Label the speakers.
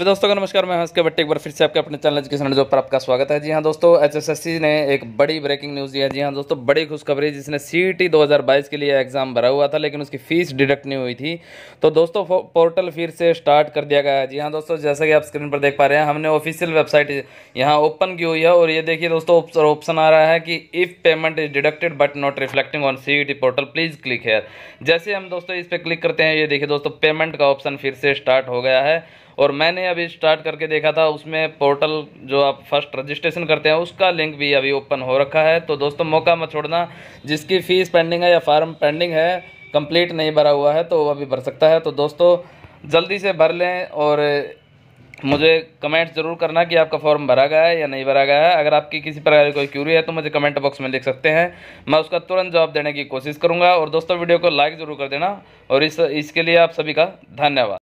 Speaker 1: सभी तो दोस्तों का नमस्कार मैं हंस के बट्टे एक बार फिर से आपके अपने चैनल किसान जो पर आपका स्वागत है जी हाँ दोस्तों एचएसएससी ने एक बड़ी ब्रेकिंग न्यूज़ दी है जी हाँ दोस्तों बड़ी खुशखबरी जिसने e सीईटी 2022 के लिए एग्ज़ाम भरा हुआ था लेकिन उसकी फ़ीस डिडक्ट नहीं हुई थी तो दोस्तों पोर्टल फिर से स्टार्ट कर दिया गया है जी हाँ दोस्तों जैसा कि आप स्क्रीन पर देख पा रहे हैं हमने ऑफिशियल वेबसाइट यहाँ ओपन की हुई है और ये देखिए दोस्तों ऑप्शन आ रहा है कि if payment is deducted but not reflecting on C portal please click here जैसे हम दोस्तों इस पर क्लिक करते हैं ये देखिए दोस्तों पेमेंट का ऑप्शन फिर से स्टार्ट हो गया है और मैंने अभी स्टार्ट करके देखा था उसमें पोर्टल जो आप फर्स्ट रजिस्ट्रेशन करते हैं उसका लिंक भी अभी ओपन हो रखा है तो दोस्तों मौका मत छोड़ना जिसकी फ़ीस पेंडिंग है या फार्म पेंडिंग है कंप्लीट नहीं भरा हुआ है तो वो अभी भर सकता है तो दोस्तों जल्दी से भर लें और मुझे कमेंट ज़रूर करना कि आपका फॉर्म भरा गया है या नहीं भरा गया है अगर आपकी किसी प्रकार की कोई क्यूरी है तो मुझे कमेंट बॉक्स में लिख सकते हैं मैं उसका तुरंत जवाब देने की कोशिश करूँगा और दोस्तों वीडियो को लाइक ज़रूर कर देना और इस इसके लिए आप सभी का धन्यवाद